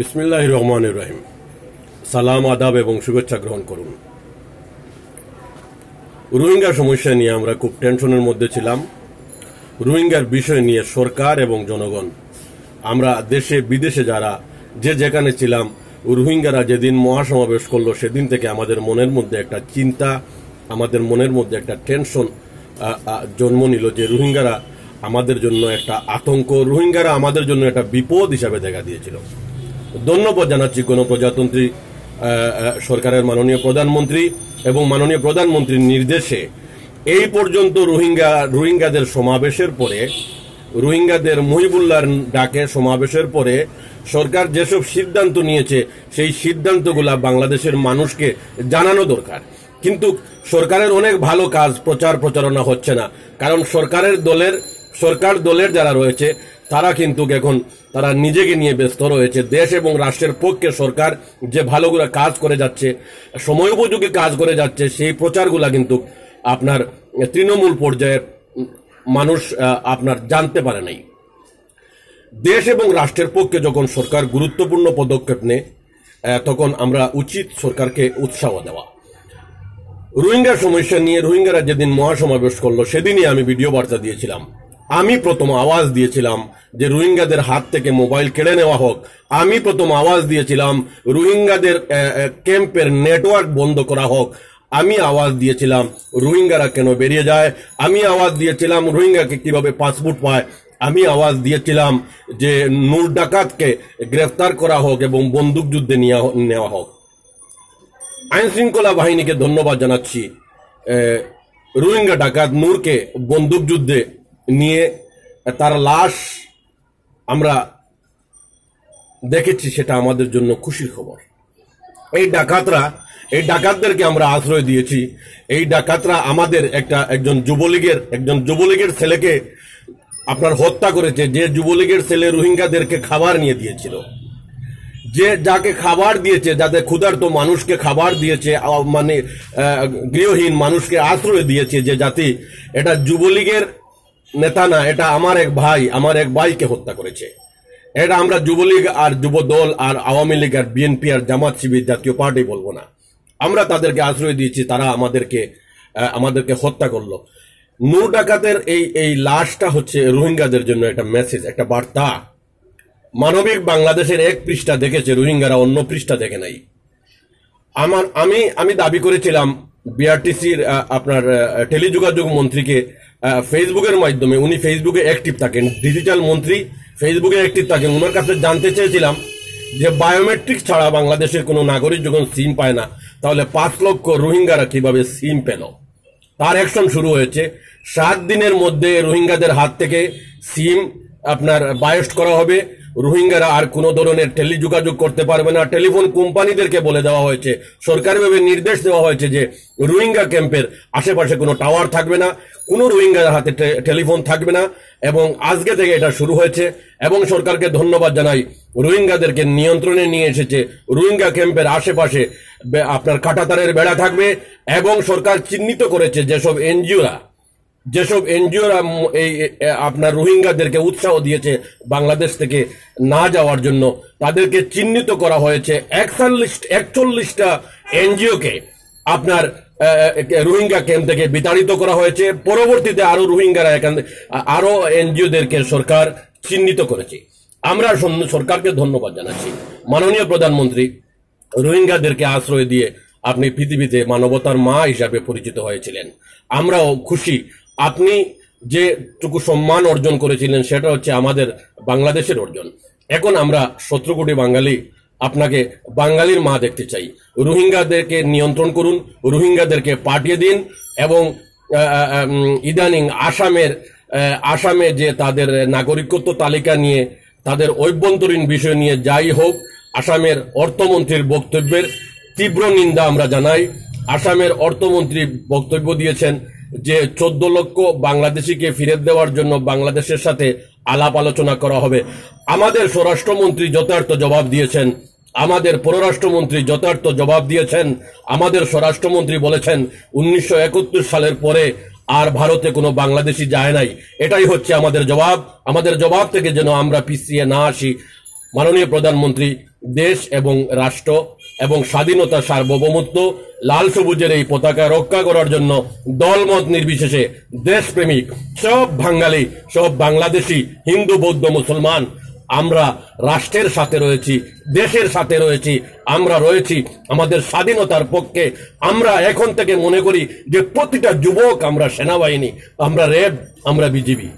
বিসমিল্লাহ রহমান রহিম সালাম আদাব এবং শুভেচ্ছা গ্রহণ করুন রোহিঙ্গা সমস্যা নিয়ে আমরা খুব টেনশনের মধ্যে ছিলাম রোহিঙ্গার বিষয় নিয়ে সরকার এবং জনগণ আমরা দেশে বিদেশে যারা যে যেখানে ছিলাম রোহিঙ্গারা যেদিন মহাসমাবেশ করলো সেদিন থেকে আমাদের মনের মধ্যে একটা চিন্তা আমাদের মনের মধ্যে একটা টেনশন জন্ম নিল যে রোহিঙ্গারা আমাদের জন্য একটা আতঙ্ক রোহিঙ্গারা আমাদের জন্য একটা বিপদ হিসাবে দেখা দিয়েছিল ধন্যবাদ জানাচ্ছি প্রজাতন্ত্রী সরকারের মাননীয় প্রধানমন্ত্রী এবং মাননীয় প্রধানমন্ত্রীর নির্দেশে এই পর্যন্ত রোহিঙ্গা রোহিঙ্গাদের সমাবেশের পরে রোহিঙ্গাদের মহিবুল্লার ডাকে সমাবেশের পরে সরকার যেসব সিদ্ধান্ত নিয়েছে সেই সিদ্ধান্তগুলা বাংলাদেশের মানুষকে জানানো দরকার কিন্তু সরকারের অনেক ভালো কাজ প্রচার প্রচারণা হচ্ছে না কারণ সরকারের দলের সরকার দলের যারা রয়েছে তারা কিন্তু এখন তারা নিজেকে নিয়ে ব্যস্ত রয়েছে দেশ এবং রাষ্ট্রের পক্ষে সরকার যে ভালো করে কাজ করে যাচ্ছে সময় উপযোগী কাজ করে যাচ্ছে সেই প্রচারগুলা কিন্তু আপনার তৃণমূল পর্যায়ের মানুষ আপনার জানতে পারে নাই দেশ এবং রাষ্ট্রের পক্ষে যখন সরকার গুরুত্বপূর্ণ পদক্ষেপ নেয় তখন আমরা উচিত সরকারকে উৎসাহ দেওয়া রোহিঙ্গা সমস্যা নিয়ে রোহিঙ্গারা যেদিন মহাসমাবেশ করলো সেদিনই আমি ভিডিও বার্তা দিয়েছিলাম আমি প্রথম আওয়াজ দিয়েছিলাম যে রোহিঙ্গাদের হাত থেকে মোবাইল কেড়ে নেওয়া হোক আমি প্রথম আওয়াজ দিয়েছিলাম রোহিঙ্গাদের ক্যাম্পের নেটওয়ার্ক বন্ধ করা হোক আমি আওয়াজ দিয়েছিলাম রোহিঙ্গারা কেন বেরিয়ে যায় আমি আওয়াজ দিয়েছিলাম রোহিঙ্গাকে কিভাবে পাসপোর্ট পায় আমি আওয়াজ দিয়েছিলাম যে নূর ডাকাতকে গ্রেফতার করা হোক এবং বন্দুকযুদ্ধে নেওয়া হোক আইন শৃঙ্খলা বাহিনীকে ধন্যবাদ জানাচ্ছি রোহিঙ্গা ডাকাত নূরকে বন্দুকযুদ্ধে নিয়ে তার লাশ আমরা দেখেছি সেটা আমাদের জন্য খুশির খবর এই ডাকাতরা এই ডাকাতদেরকে আমরা আশ্রয় দিয়েছি এই ডাকাতরা আমাদের একটা একজন যুবলীগের একজন যুবলীগের ছেলেকে আপনার হত্যা করেছে যে যুবলীগের ছেলে রোহিঙ্গাদেরকে খাবার নিয়ে দিয়েছিল যে যাকে খাবার দিয়েছে যাদের ক্ষুধার্ত মানুষকে খাবার দিয়েছে মানে গৃহহীন মানুষকে আশ্রয় দিয়েছে যে জাতি এটা যুবলীগের নেতা না এটা আমার এক ভাই আমার এক ভাইকে হত্যা করেছে এটা আমরা যুবলীগ আর যুব দল আর আওয়ামী লীগ আর বিএনপি আর জামাত শিবির জাতীয় পার্টি বলবো না আমরা তাদেরকে আশ্রয় দিয়েছি তারা আমাদেরকে আমাদেরকে হত্যা করলো নূর ডাকাতের এই এই লাশটা হচ্ছে রোহিঙ্গাদের জন্য একটা মেসেজ একটা বার্তা মানবিক বাংলাদেশের এক পৃষ্ঠা দেখেছে রোহিঙ্গারা অন্য পৃষ্ঠা দেখে নাই আমার আমি আমি দাবি করেছিলাম বিআরটিসির আপনার টেলিযোগাযোগ মন্ত্রীকে ফেসবুকের মাধ্যমে উনি ফেসবুকে অ্যাক্টিভ থাকেন ডিজিটাল মন্ত্রী ফেসবুকে অ্যাক্টিভ থাকেন ওনার কাছে জানতে চেয়েছিলাম যে বায়োমেট্রিক ছাড়া বাংলাদেশের কোনো নাগরিক যখন সিম পায় না তাহলে পাঁচ লক্ষ রোহিঙ্গারা কীভাবে সিম পেল তার অ্যাকশন শুরু হয়েছে সাত দিনের মধ্যে রোহিঙ্গাদের হাত থেকে সিম আপনার বায়োস্ট করা হবে রোহিঙ্গারা আর কোনো ধরনের টেলি যোগাযোগ করতে পারবে না টেলিফোন কোম্পানিদেরকে বলে দেওয়া হয়েছে সরকারিভাবে নির্দেশ দেওয়া হয়েছে যে রোহিঙ্গা ক্যাম্পের আশেপাশে কোনো টাওয়ার থাকবে না কোনো রোহিঙ্গার হাতে টেলিফোন থাকবে না এবং আজকে থেকে এটা শুরু হয়েছে এবং সরকারকে ধন্যবাদ জানাই রোহিঙ্গাদেরকে নিয়ন্ত্রণে নিয়ে এসেছে রোহিঙ্গা ক্যাম্পের আশেপাশে আপনার কাটাতারের বেড়া থাকবে এবং সরকার চিহ্নিত করেছে যেসব এনজিওরা যেসব এনজিওরা এই আপনার রোহিঙ্গাদেরকে উৎসাহ দিয়েছে বাংলাদেশ থেকে না যাওয়ার জন্য তাদেরকে চিহ্নিত করা হয়েছে একচল্লিশ একচল্লিশটা এনজিওকে আপনার রোহিঙ্গা ক্যাম্প থেকে বিতাড়িত করা হয়েছে পরবর্তীতে আরো রোহিঙ্গারা এখান আরো এনজিওদেরকে সরকার চিহ্নিত করেছে আমরা সরকারকে ধন্যবাদ জানাচ্ছি মাননীয় প্রধানমন্ত্রী রোহিঙ্গাদেরকে আশ্রয় দিয়ে আপনি পৃথিবীতে মানবতার মা হিসাবে পরিচিত হয়েছিলেন আমরাও খুশি আপনি যেটুকু সম্মান অর্জন করেছিলেন সেটা হচ্ছে আমাদের বাংলাদেশের অর্জন এখন আমরা সত্তর কোটি বাঙালি আপনাকে বাঙালির মা দেখতে চাই রোহিঙ্গাদেরকে নিয়ন্ত্রণ করুন রোহিঙ্গাদেরকে পাঠিয়ে দিন এবং ইদানিং আসামের আসামে যে তাদের নাগরিকত্ব তালিকা নিয়ে তাদের অভ্যন্তরীণ বিষয় নিয়ে যাই হোক আসামের অর্থমন্ত্রীর বক্তব্যের তীব্র নিন্দা আমরা জানাই আসামের অর্থমন্ত্রী বক্তব্য দিয়েছেন যে চোদ্দ লক্ষ বাংলাদেশিকে ফিরে দেওয়ার জন্য বাংলাদেশের সাথে আলাপ আলোচনা করা হবে আমাদের স্বরাষ্ট্রমন্ত্রী যথার্থ জবাব দিয়েছেন আমাদের পররাষ্ট্রমন্ত্রী যথার্থ জবাব দিয়েছেন আমাদের স্বরাষ্ট্রমন্ত্রী বলেছেন উনিশশো সালের পরে আর ভারতে কোনো বাংলাদেশি যায় নাই এটাই হচ্ছে আমাদের জবাব আমাদের জবাব থেকে যেন আমরা পিছিয়ে না আসি মাননীয় প্রধানমন্ত্রী দেশ এবং রাষ্ট্র এবং স্বাধীনতা সার্বভৌমত্ব লাল সবুজের এই পতাকা রক্ষা করার জন্য দলমত নির্বিশেষে দেশপ্রেমিক সব বাঙালি সব বাংলাদেশি হিন্দু বৌদ্ধ মুসলমান আমরা রাষ্ট্রের সাথে রয়েছি দেশের সাথে রয়েছি আমরা রয়েছি আমাদের স্বাধীনতার পক্ষে আমরা এখন থেকে মনে করি যে প্রতিটা যুবক আমরা সেনাবাহিনী আমরা রেব আমরা বিজিবি